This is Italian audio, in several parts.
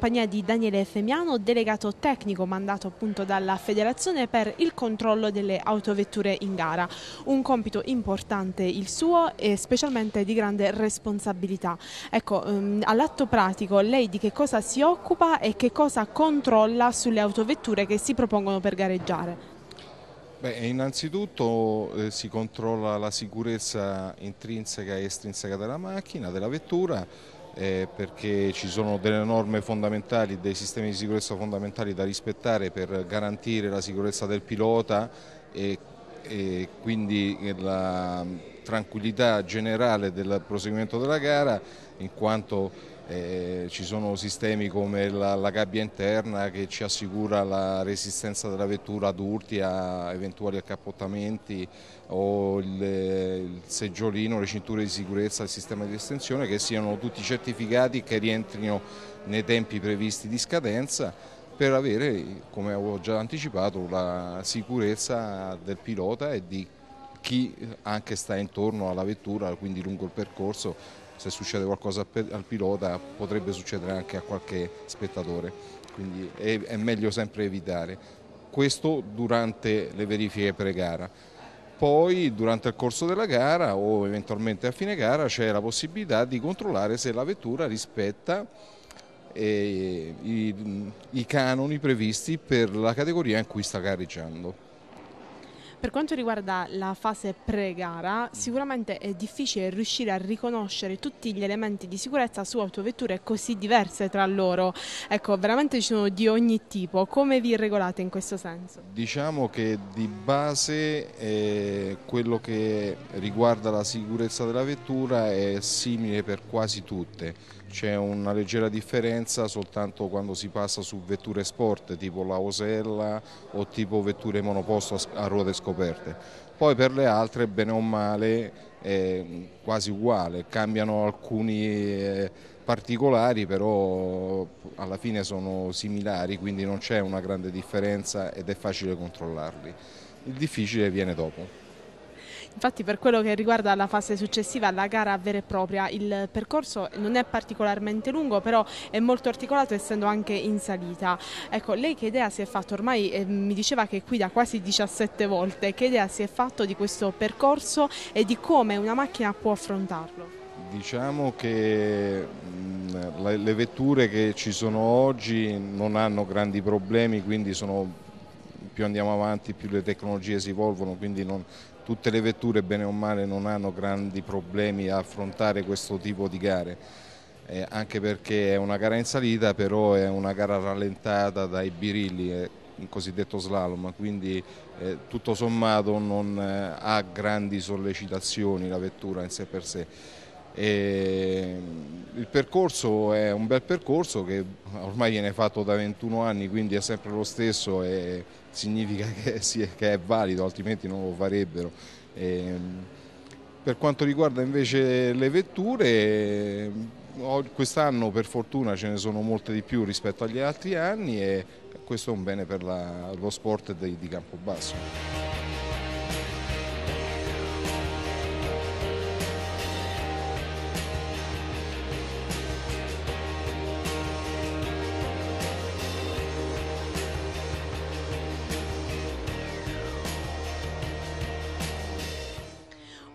compagnia di Daniele Femiano, delegato tecnico mandato appunto dalla federazione per il controllo delle autovetture in gara. Un compito importante il suo e specialmente di grande responsabilità. Ecco, ehm, all'atto pratico lei di che cosa si occupa e che cosa controlla sulle autovetture che si propongono per gareggiare? Beh, innanzitutto eh, si controlla la sicurezza intrinseca e estrinseca della macchina, della vettura, eh, perché ci sono delle norme fondamentali, dei sistemi di sicurezza fondamentali da rispettare per garantire la sicurezza del pilota e, e quindi la tranquillità generale del proseguimento della gara in quanto eh, ci sono sistemi come la, la, gabbia interna che ci assicura la resistenza della vettura ad urti, a eventuali accappottamenti o il, il seggiolino, le cinture di sicurezza, il sistema di estensione che siano tutti certificati che rientrino nei tempi previsti di scadenza per avere, come avevo già anticipato, la sicurezza del pilota e di chi anche sta intorno alla vettura, quindi lungo il percorso, se succede qualcosa al pilota potrebbe succedere anche a qualche spettatore, quindi è, è meglio sempre evitare. Questo durante le verifiche pre-gara poi durante il corso della gara o eventualmente a fine gara c'è la possibilità di controllare se la vettura rispetta eh, i, i canoni previsti per la categoria in cui sta gareggiando. Per quanto riguarda la fase pre-gara, sicuramente è difficile riuscire a riconoscere tutti gli elementi di sicurezza su autovetture così diverse tra loro. Ecco, veramente ci sono di ogni tipo. Come vi regolate in questo senso? Diciamo che di base eh, quello che riguarda la sicurezza della vettura è simile per quasi tutte c'è una leggera differenza soltanto quando si passa su vetture sport tipo la Osella o tipo vetture monoposto a ruote scoperte. Poi per le altre bene o male è quasi uguale, cambiano alcuni eh, particolari però alla fine sono similari quindi non c'è una grande differenza ed è facile controllarli. Il difficile viene dopo. Infatti per quello che riguarda la fase successiva, la gara vera e propria, il percorso non è particolarmente lungo, però è molto articolato essendo anche in salita. Ecco, lei che idea si è fatta? Ormai eh, mi diceva che qui da quasi 17 volte, che idea si è fatta di questo percorso e di come una macchina può affrontarlo? Diciamo che mh, mm, le, le vetture che ci sono oggi non hanno grandi problemi, quindi sono più andiamo avanti più le tecnologie si evolvono, quindi non, tutte le vetture bene o male non hanno grandi problemi a affrontare questo tipo di gare. Eh, anche perché è una gara in salita, però è una gara rallentata dai birilli, eh, il cosiddetto slalom, quindi eh, tutto sommato non eh, ha grandi sollecitazioni la vettura in sé per sé. E mm, il percorso è un bel percorso che ormai viene fatto da 21 anni, quindi è sempre lo stesso e significa che, è valido, altrimenti non lo farebbero. E mm, per quanto riguarda invece le vetture, mm, quest'anno per fortuna ce ne sono molte di più rispetto agli altri anni e questo è un bene per la, lo sport di, di Campobasso.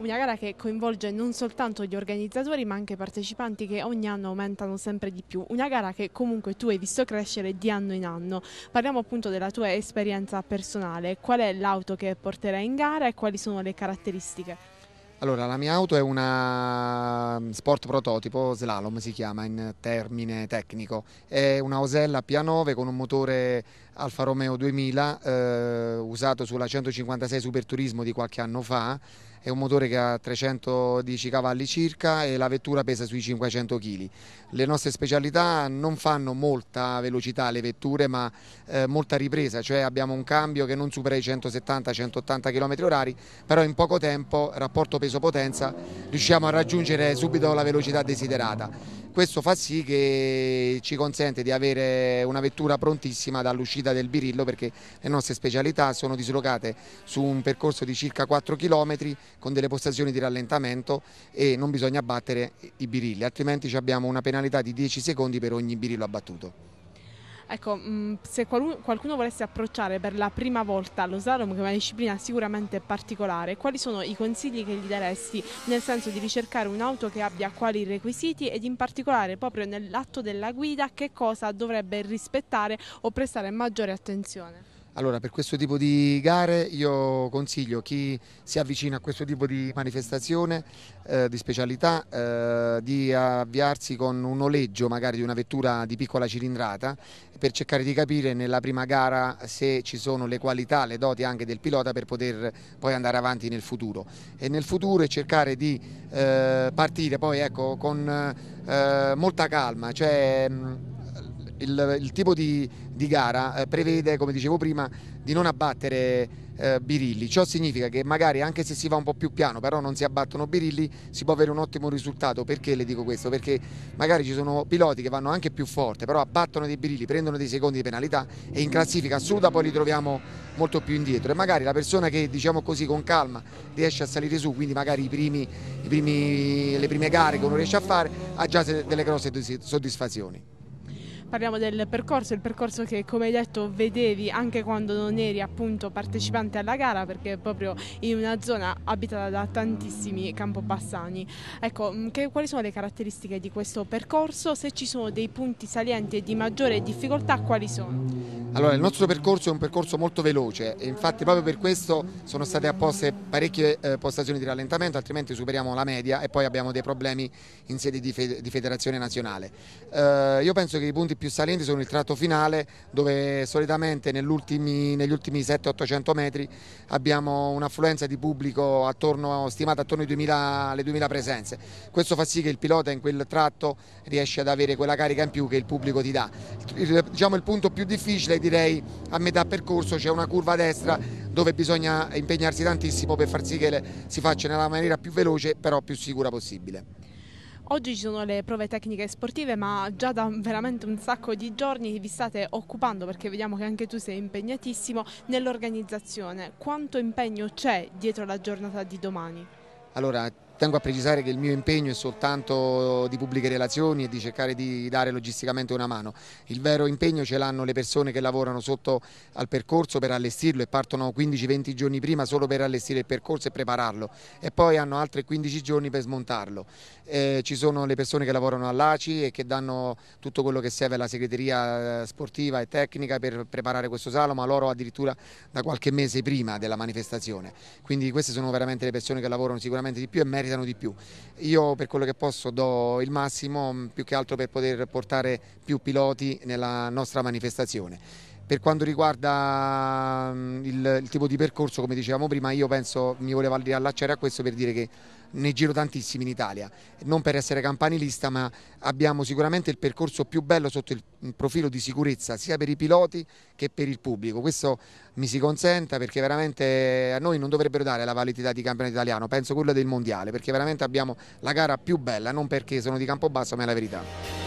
Una gara che coinvolge non soltanto gli organizzatori ma anche i partecipanti che ogni anno aumentano sempre di più. Una gara che comunque tu hai visto crescere di anno in anno. Parliamo appunto della tua esperienza personale. Qual è l'auto che porterai in gara e quali sono le caratteristiche? Allora, la mia auto è una sport prototipo, slalom si chiama in termine tecnico, è una Osella P9 con un motore Alfa Romeo 2000 eh, usato sulla 156 Super Turismo di qualche anno fa è un motore che ha 310 cavalli circa e la vettura pesa sui 500 kg. Le nostre specialità non fanno molta velocità le vetture ma eh, molta ripresa, cioè abbiamo un cambio che non supera i 170-180 km h però in poco tempo, rapporto peso-potenza, riusciamo a raggiungere subito la velocità desiderata questo fa sì che ci consente di avere una vettura prontissima dall'uscita del Birillo perché le nostre specialità sono dislocate su un percorso di circa 4 km con delle postazioni di rallentamento e non bisogna battere i birilli, altrimenti abbiamo una penalità di 10 secondi per ogni birillo abbattuto. Ecco, mh, mm, se qualu- qualcuno volesse approcciare per la prima volta lo slalom, che è una disciplina sicuramente particolare, quali sono i consigli che gli daresti nel senso di ricercare un'auto che abbia quali requisiti ed in particolare proprio nell'atto della guida che cosa dovrebbe rispettare o prestare maggiore attenzione? Allora, per questo tipo di gare io consiglio chi si avvicina a questo tipo di manifestazione eh, di specialità eh, di avviarsi con un noleggio magari di una vettura di piccola cilindrata per cercare di capire nella prima gara se ci sono le qualità, le doti anche del pilota per poter poi andare avanti nel futuro e nel futuro cercare di eh, partire poi ecco, con eh, molta calma, cioè, il, il tipo di, di gara eh, prevede, come dicevo prima, di non abbattere eh, birilli. Ciò significa che magari anche se si va un po' più piano, però non si abbattono birilli, si può avere un ottimo risultato. Perché le dico questo? Perché magari ci sono piloti che vanno anche più forte, però abbattono dei birilli, prendono dei secondi di penalità e in classifica assoluta poi li troviamo molto più indietro. E magari la persona che, diciamo così, con calma riesce a salire su, quindi magari i primi, i primi, le prime gare che uno riesce a fare, ha già delle grosse soddisfazioni. Parliamo del percorso, il percorso che come hai detto vedevi anche quando non eri appunto partecipante alla gara perché è proprio in una zona abitata da tantissimi campobassani. Ecco, mm, che, quali sono le caratteristiche di questo percorso? Se ci sono dei punti salienti e di maggiore difficoltà, quali sono? Allora, il nostro percorso è un percorso molto veloce e infatti proprio per questo sono state apposte parecchie eh, postazioni di rallentamento, altrimenti superiamo la media e poi abbiamo dei problemi in sede di, fe di federazione nazionale. Eh, io penso che i punti più salienti sono il tratto finale dove solitamente negli ultimi, ultimi 700-800 metri abbiamo un'affluenza di pubblico attorno, stimata attorno alle 2000, 2000 presenze. Questo fa sì che il pilota in quel tratto riesce ad avere quella carica in più che il pubblico ti dà. Il, diciamo il punto più difficile è direi a metà percorso c'è una curva a destra dove bisogna impegnarsi tantissimo per far sì che le, si faccia nella maniera più veloce però più sicura possibile. Oggi ci sono le prove tecniche sportive, ma già da veramente un sacco di giorni vi state occupando, perché vediamo che anche tu sei impegnatissimo, nell'organizzazione. Quanto impegno c'è dietro la giornata di domani? Allora, Tengo a precisare che il mio impegno è soltanto di pubbliche relazioni e di cercare di dare logisticamente una mano. Il vero impegno ce l'hanno le persone che lavorano sotto al percorso per allestirlo e partono 15-20 giorni prima solo per allestire il percorso e prepararlo e poi hanno altri 15 giorni per smontarlo. Eh, ci sono le persone che lavorano all'ACI e che danno tutto quello che serve alla segreteria eh, sportiva e tecnica per preparare questo salo, ma loro addirittura da qualche mese prima della manifestazione. Quindi queste sono veramente le persone che lavorano sicuramente di più e meritano meritano di più. Io per quello che posso do il massimo, mm, più che altro per poter portare più piloti nella nostra manifestazione. Per quanto riguarda mm, il, il, tipo di percorso, come dicevamo prima, io penso mi volevo allacciare a questo per dire che ne giro tantissimi in Italia, non per essere campanilista ma abbiamo sicuramente il percorso più bello sotto il profilo di sicurezza sia per i piloti che per il pubblico, questo mi si consenta perché veramente a noi non dovrebbero dare la validità di campionato italiano, penso quella del mondiale perché veramente abbiamo la gara più bella, non perché sono di Campobasso ma è la verità.